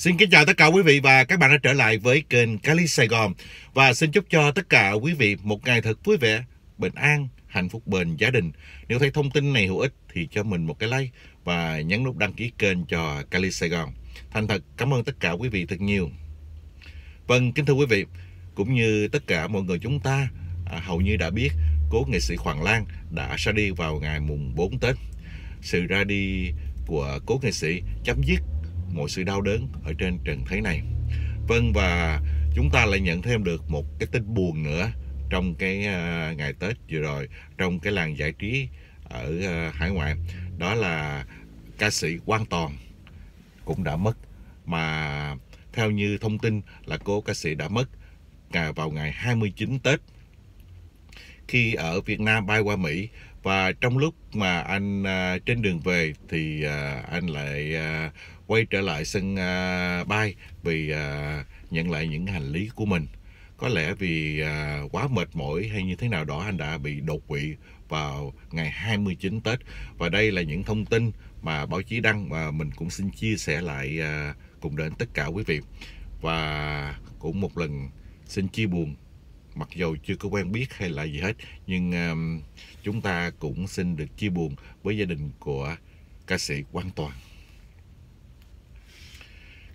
Xin kính chào tất cả quý vị và các bạn đã trở lại với kênh Cali Sài Gòn và xin chúc cho tất cả quý vị một ngày thật vui vẻ, bình an, hạnh phúc bền gia đình. Nếu thấy thông tin này hữu ích thì cho mình một cái like và nhấn nút đăng ký kênh cho Cali Sài Gòn. Thành thật cảm ơn tất cả quý vị thật nhiều. Vâng, kính thưa quý vị, cũng như tất cả mọi người chúng ta à, hầu như đã biết cố nghệ sĩ Hoàng Lan đã ra đi vào ngày mùng 4 Tết. Sự ra đi của cố nghệ sĩ chấm dứt mọi sự đau đớn ở trên trần thế này. Vâng và chúng ta lại nhận thêm được một cái tin buồn nữa trong cái uh, ngày Tết vừa rồi trong cái làng giải trí ở uh, hải ngoại đó là ca sĩ Quang Toàn cũng đã mất mà theo như thông tin là cô ca sĩ đã mất vào ngày 29 Tết khi ở Việt Nam bay qua Mỹ và trong lúc mà anh à, trên đường về thì à, anh lại à, quay trở lại sân à, bay vì à, nhận lại những hành lý của mình có lẽ vì à, quá mệt mỏi hay như thế nào đó anh đã bị đột quỵ vào ngày 29 Tết và đây là những thông tin mà báo chí đăng và mình cũng xin chia sẻ lại à, cùng đến tất cả quý vị và cũng một lần xin chia buồn mặc dù chưa có quen biết hay là gì hết nhưng um, chúng ta cũng xin được chia buồn với gia đình của ca sĩ Quang Toàn.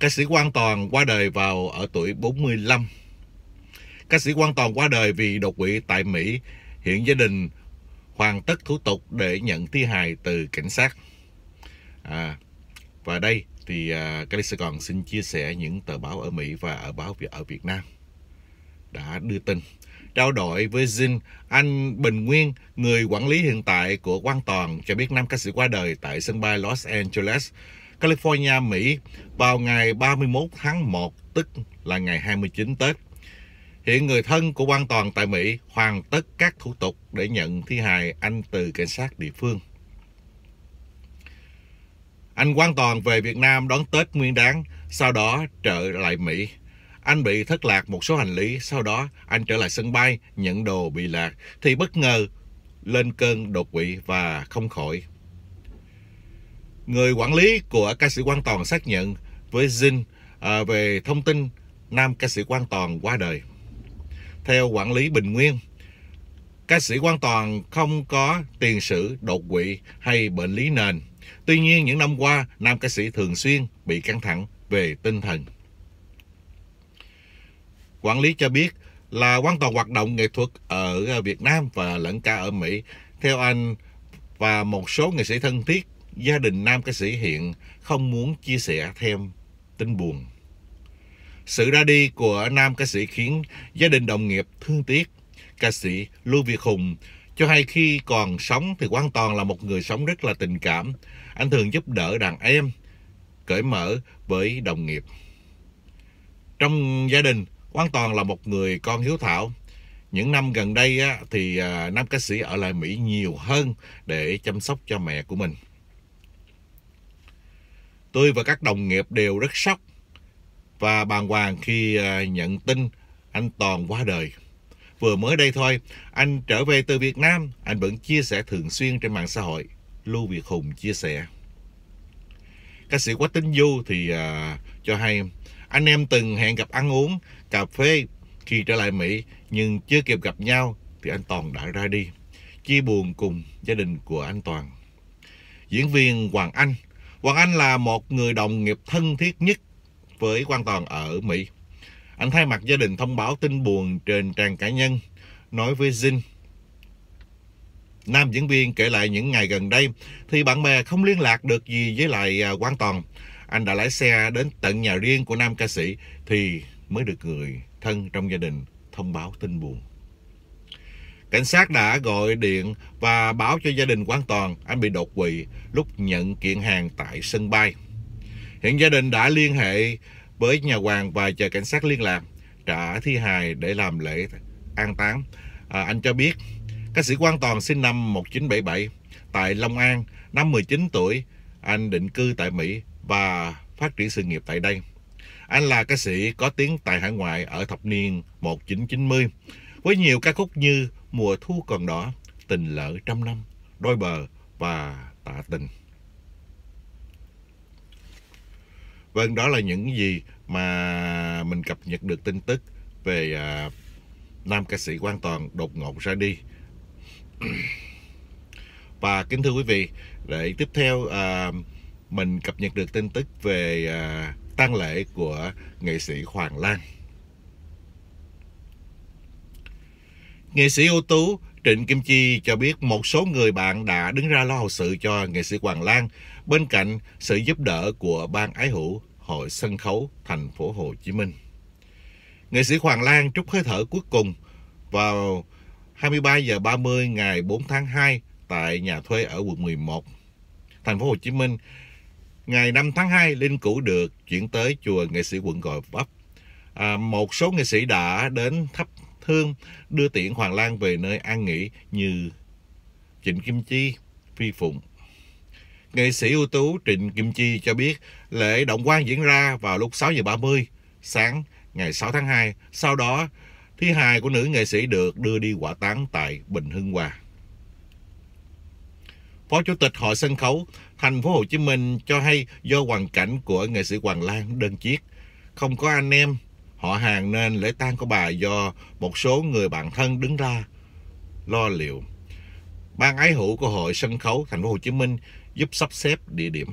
Ca sĩ Quang Toàn qua đời vào ở tuổi 45. Ca sĩ Quang Toàn qua đời vì đột quỵ tại Mỹ. Hiện gia đình hoàn tất thủ tục để nhận thi hài từ cảnh sát. À, và đây thì uh, à, Cali Sài Gòn xin chia sẻ những tờ báo ở Mỹ và ở báo ở Việt Nam đã đưa tin. Trao đổi với Jin, anh Bình Nguyên, người quản lý hiện tại của Quang Toàn, cho biết nam ca sĩ qua đời tại sân bay Los Angeles, California, Mỹ vào ngày 31 tháng 1, tức là ngày 29 Tết. Hiện người thân của Quang Toàn tại Mỹ hoàn tất các thủ tục để nhận thi hài anh từ cảnh sát địa phương. Anh Quang Toàn về Việt Nam đón Tết nguyên đáng, sau đó trở lại Mỹ. Anh bị thất lạc một số hành lý, sau đó anh trở lại sân bay nhận đồ bị lạc thì bất ngờ lên cơn đột quỵ và không khỏi. Người quản lý của ca sĩ Quang Toàn xác nhận với Zin à, về thông tin nam ca sĩ Quang Toàn qua đời. Theo quản lý Bình Nguyên, ca sĩ Quang Toàn không có tiền sử đột quỵ hay bệnh lý nền. Tuy nhiên những năm qua, nam ca sĩ thường xuyên bị căng thẳng về tinh thần. Quản lý cho biết là quan toàn hoạt động nghệ thuật ở ờ, Việt Nam và lẫn cả ở Mỹ. Theo anh và một số nghệ sĩ thân thiết, gia đình nam ca sĩ hiện không muốn chia sẻ thêm tin buồn. Sự ra đi của nam ca sĩ khiến gia đình đồng nghiệp thương tiếc. Ca sĩ Lưu Việt Hùng cho hay khi còn sống thì Quang Toàn là một người sống rất là tình cảm. Anh thường giúp đỡ đàn em, cởi mở với đồng nghiệp. Trong gia đình, Quán Toàn là một người con hiếu thảo. Những năm gần đây thì à, nam ca sĩ ở lại Mỹ nhiều hơn để chăm sóc cho mẹ của mình. Tôi và các đồng nghiệp đều rất sốc và bàng hoàng khi à, nhận tin anh Toàn qua đời. Vừa mới đây thôi, anh trở về từ Việt Nam, anh vẫn chia sẻ thường xuyên trên mạng xã hội. Lưu Việt Hùng chia sẻ. Ca sĩ Quách Tính Du thì à, cho hay anh em từng hẹn gặp ăn uống cà phê khi trở lại Mỹ nhưng chưa kịp gặp nhau thì anh Toàn đã ra đi. Chia buồn cùng gia đình của anh Toàn. Diễn viên Hoàng Anh Hoàng Anh là một người đồng nghiệp thân thiết nhất với Quang Toàn ở Mỹ. Anh thay mặt gia đình thông báo tin buồn trên trang cá nhân, nói với Zin. Nam diễn viên kể lại những ngày gần đây thì bạn bè không liên lạc được gì với lại Quang à, Toàn. Anh đã lái xe đến tận nhà riêng của nam ca sĩ thì mới được người thân trong gia đình thông báo tin buồn. Cảnh sát đã gọi điện và báo cho gia đình Quán toàn anh bị đột quỵ lúc nhận kiện hàng tại sân bay. Hiện gia đình đã liên hệ với nhà hoàng và chờ cảnh sát liên lạc trả thi hài để làm lễ an táng. À, anh cho biết ca sĩ Quang Toàn sinh năm 1977 tại Long An, năm 19 tuổi, anh định cư tại Mỹ và phát triển sự nghiệp tại đây. Anh là ca sĩ có tiếng tại hải ngoại ở thập niên 1990 với nhiều ca khúc như Mùa thu còn đỏ, Tình lỡ trăm năm, Đôi bờ và Tạ tình. Vâng, đó là những gì mà mình cập nhật được tin tức về à, nam ca sĩ Quang Toàn đột ngột ra đi. Và kính thưa quý vị, để tiếp theo à, mình cập nhật được tin tức về à, tang lễ của nghệ sĩ Hoàng Lan. Nghệ sĩ ưu tú Trịnh Kim Chi cho biết một số người bạn đã đứng ra lo hậu sự cho nghệ sĩ Hoàng Lan bên cạnh sự giúp đỡ của Ban Ái hữu Hội Sân khấu Thành phố Hồ Chí Minh. Nghệ sĩ Hoàng Lan trút hơi thở cuối cùng vào 23 giờ 30 ngày 4 tháng 2 tại nhà thuê ở quận 11, thành phố Hồ Chí Minh ngày 5 tháng 2, Linh Cữu được chuyển tới chùa nghệ sĩ quận Gò Vấp. À, một số nghệ sĩ đã đến thắp hương đưa tiễn Hoàng Lan về nơi an nghỉ như Trịnh Kim Chi, Phi Phụng. Nghệ sĩ ưu tú Trịnh Kim Chi cho biết lễ động quan diễn ra vào lúc 6 giờ 30 sáng ngày 6 tháng 2. Sau đó, thi hài của nữ nghệ sĩ được đưa đi hỏa táng tại Bình Hưng Hòa. Phó Chủ tịch Hội Sân khấu Thành phố Hồ Chí Minh cho hay do hoàn cảnh của nghệ sĩ Hoàng Lan đơn chiếc, không có anh em, họ hàng nên lễ tang của bà do một số người bạn thân đứng ra lo liệu. Ban ái hữu của hội sân khấu Thành phố Hồ Chí Minh giúp sắp xếp địa điểm.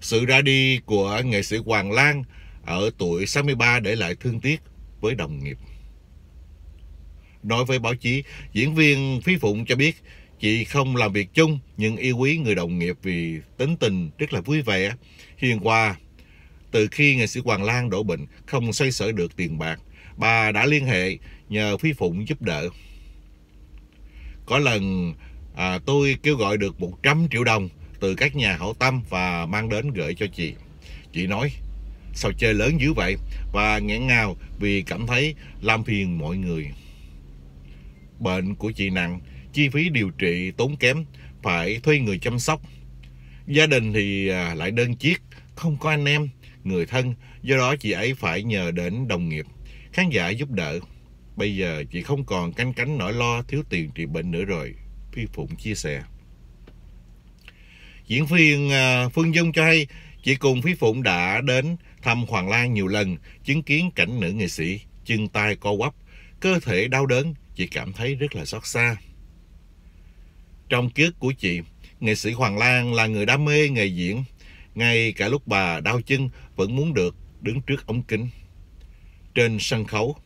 Sự ra đi của nghệ sĩ Hoàng Lan ở tuổi 63 để lại thương tiếc với đồng nghiệp. Nói với báo chí, diễn viên Phi Phụng cho biết Chị không làm việc chung nhưng yêu quý người đồng nghiệp vì tính tình rất là vui vẻ, hiền hòa. Từ khi nghệ sĩ Hoàng Lan đổ bệnh không xoay sở được tiền bạc, bà đã liên hệ nhờ Phi Phụng giúp đỡ. Có lần à, tôi kêu gọi được 100 triệu đồng từ các nhà hảo tâm và mang đến gửi cho chị. Chị nói, sao chơi lớn dữ vậy và nghẹn ngào vì cảm thấy làm phiền mọi người. Bệnh của chị nặng chi phí điều trị tốn kém, phải thuê người chăm sóc. Gia đình thì à, lại đơn chiếc, không có anh em, người thân, do đó chị ấy phải nhờ đến đồng nghiệp, khán giả giúp đỡ. Bây giờ chị không còn canh cánh nỗi lo thiếu tiền trị bệnh nữa rồi, Phi Phụng chia sẻ. Diễn viên à, Phương Dung cho hay, chị cùng Phi Phụng đã đến thăm Hoàng Lan nhiều lần, chứng kiến cảnh nữ nghệ sĩ, chân tay co quắp, cơ thể đau đớn, chị cảm thấy rất là xót xa. Trong ký ức của chị, nghệ sĩ Hoàng Lan là người đam mê nghề diễn. Ngay cả lúc bà đau chân vẫn muốn được đứng trước ống kính. Trên sân khấu,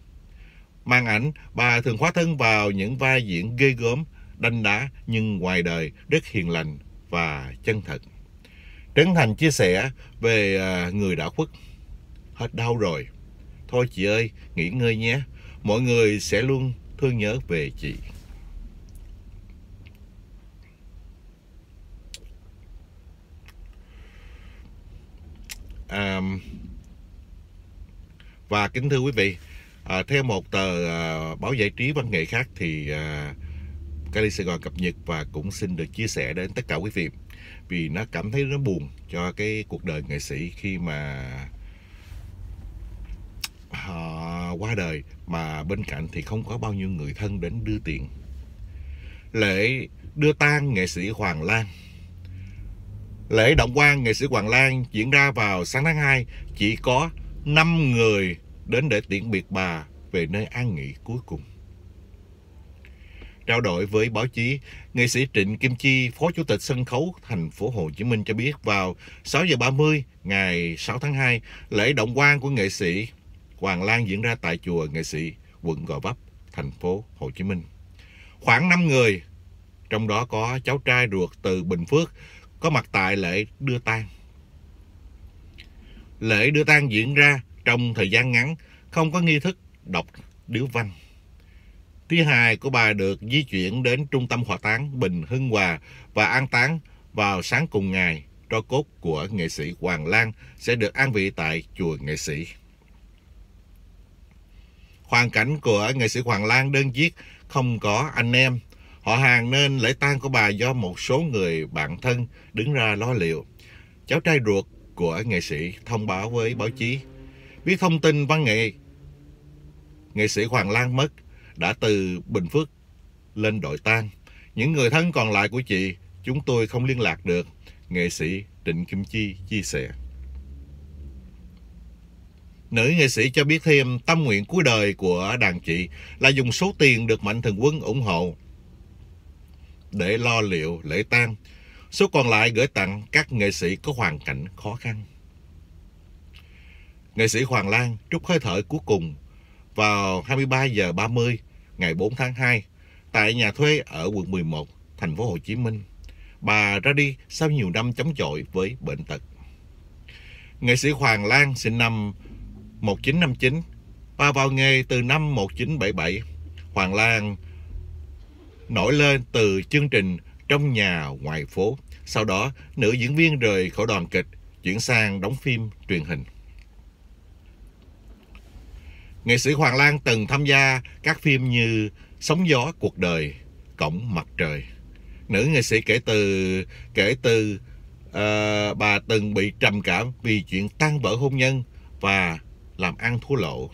màn ảnh bà thường hóa thân vào những vai diễn ghê gớm, đanh đá nhưng ngoài đời rất hiền lành và chân thật. Trấn Thành chia sẻ về à, người đã khuất. Hết đau rồi. Thôi chị ơi, nghỉ ngơi nhé. Mọi người sẽ luôn thương nhớ về chị. Và kính thưa quý vị, à, theo một tờ à, báo giải trí văn nghệ khác thì à, Cali Sài Gòn cập nhật và cũng xin được chia sẻ đến tất cả quý vị vì nó cảm thấy nó buồn cho cái cuộc đời nghệ sĩ khi mà họ qua đời mà bên cạnh thì không có bao nhiêu người thân đến đưa tiền lễ đưa tang nghệ sĩ Hoàng Lan lễ động quan nghệ sĩ Hoàng Lan diễn ra vào sáng tháng 2 chỉ có năm người đến để tiễn biệt bà về nơi an nghỉ cuối cùng. Trao đổi với báo chí, nghệ sĩ Trịnh Kim Chi, Phó Chủ tịch sân khấu thành phố Hồ Chí Minh cho biết vào 6 giờ 30 ngày 6 tháng 2, lễ động quan của nghệ sĩ Hoàng Lan diễn ra tại chùa nghệ sĩ quận Gò Vấp, thành phố Hồ Chí Minh. Khoảng 5 người, trong đó có cháu trai ruột từ Bình Phước, có mặt tại lễ đưa tang. Lễ đưa tang diễn ra trong thời gian ngắn, không có nghi thức đọc điếu văn. Thi hài của bà được di chuyển đến trung tâm hỏa táng Bình Hưng Hòa và an táng vào sáng cùng ngày. Tro cốt của nghệ sĩ Hoàng Lan sẽ được an vị tại chùa nghệ sĩ. Hoàn cảnh của nghệ sĩ Hoàng Lan đơn chiếc không có anh em. Họ hàng nên lễ tang của bà do một số người bạn thân đứng ra lo liệu. Cháu trai ruột của nghệ sĩ thông báo với báo chí. Biết thông tin văn nghệ, nghệ sĩ Hoàng Lan mất đã từ Bình Phước lên đội tang Những người thân còn lại của chị chúng tôi không liên lạc được, nghệ sĩ Trịnh Kim Chi chia sẻ. Nữ nghệ sĩ cho biết thêm tâm nguyện cuối đời của đàn chị là dùng số tiền được Mạnh Thường Quân ủng hộ để lo liệu lễ tang số còn lại gửi tặng các nghệ sĩ có hoàn cảnh khó khăn. Nghệ sĩ Hoàng Lan trút hơi thở cuối cùng vào 23 giờ 30 ngày 4 tháng 2 tại nhà thuê ở quận 11, thành phố Hồ Chí Minh. Bà ra đi sau nhiều năm chống chọi với bệnh tật. Nghệ sĩ Hoàng Lan sinh năm 1959 và vào nghề từ năm 1977. Hoàng Lan nổi lên từ chương trình trong nhà ngoài phố. Sau đó, nữ diễn viên rời khỏi đoàn kịch, chuyển sang đóng phim truyền hình. Nghệ sĩ Hoàng Lan từng tham gia các phim như Sóng gió cuộc đời, Cổng mặt trời. Nữ nghệ sĩ kể từ kể từ uh, bà từng bị trầm cảm vì chuyện tan vỡ hôn nhân và làm ăn thua lỗ.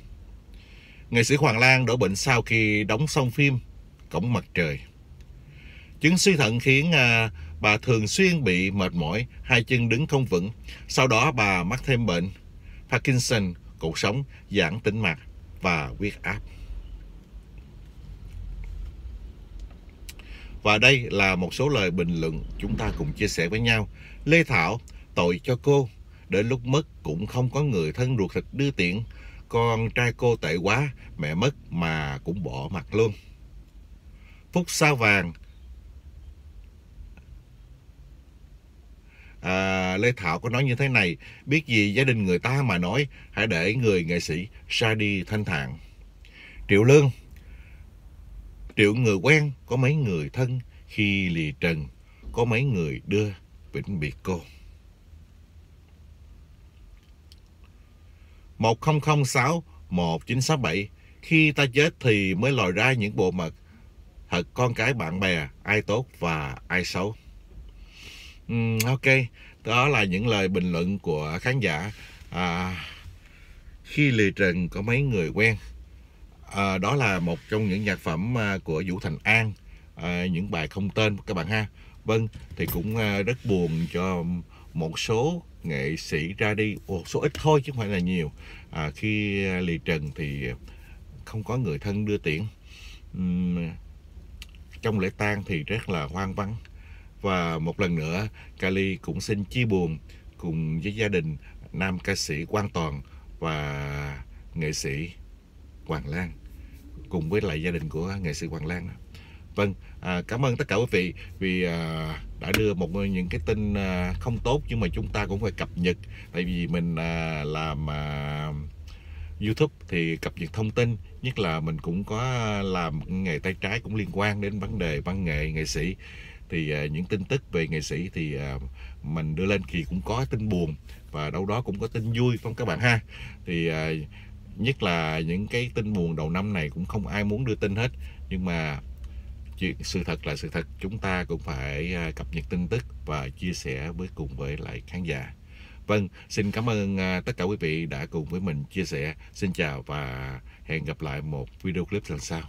Nghệ sĩ Hoàng Lan đổ bệnh sau khi đóng xong phim Cổng mặt trời. Chứng suy thận khiến à, bà thường xuyên bị mệt mỏi, hai chân đứng không vững. Sau đó bà mắc thêm bệnh Parkinson, cuộc sống, giãn tĩnh mạch và huyết áp. Và đây là một số lời bình luận chúng ta cùng chia sẻ với nhau. Lê Thảo, tội cho cô, đến lúc mất cũng không có người thân ruột thịt đưa tiễn. Con trai cô tệ quá, mẹ mất mà cũng bỏ mặt luôn. Phúc Sao Vàng, à, Lê Thảo có nói như thế này biết gì gia đình người ta mà nói hãy để người nghệ sĩ ra đi thanh thản Triệu Lương Triệu người quen có mấy người thân khi lì trần có mấy người đưa vĩnh biệt cô 1006 1967 khi ta chết thì mới lòi ra những bộ mật thật con cái bạn bè ai tốt và ai xấu Ừ, ok đó là những lời bình luận của khán giả à, khi lì trần có mấy người quen à, đó là một trong những nhạc phẩm à, của vũ thành an à, những bài không tên các bạn ha vâng thì cũng à, rất buồn cho một số nghệ sĩ ra đi một số ít thôi chứ không phải là nhiều à, khi à, lì trần thì không có người thân đưa tiễn uhm, trong lễ tang thì rất là hoang vắng và một lần nữa Cali cũng xin chia buồn cùng với gia đình nam ca sĩ Quang Toàn và nghệ sĩ Hoàng Lan cùng với lại gia đình của nghệ sĩ Hoàng Lan. Vâng, à, cảm ơn tất cả quý vị vì à, đã đưa một những cái tin à, không tốt nhưng mà chúng ta cũng phải cập nhật tại vì mình à, làm à, YouTube thì cập nhật thông tin nhất là mình cũng có à, làm nghề tay trái cũng liên quan đến vấn đề văn nghệ nghệ sĩ thì à, những tin tức về nghệ sĩ thì à, mình đưa lên thì cũng có tin buồn và đâu đó cũng có tin vui không các bạn ha thì à, nhất là những cái tin buồn đầu năm này cũng không ai muốn đưa tin hết nhưng mà chuyện sự thật là sự thật chúng ta cũng phải cập nhật tin tức và chia sẻ với cùng với lại khán giả vâng xin cảm ơn tất cả quý vị đã cùng với mình chia sẻ xin chào và hẹn gặp lại một video clip lần sau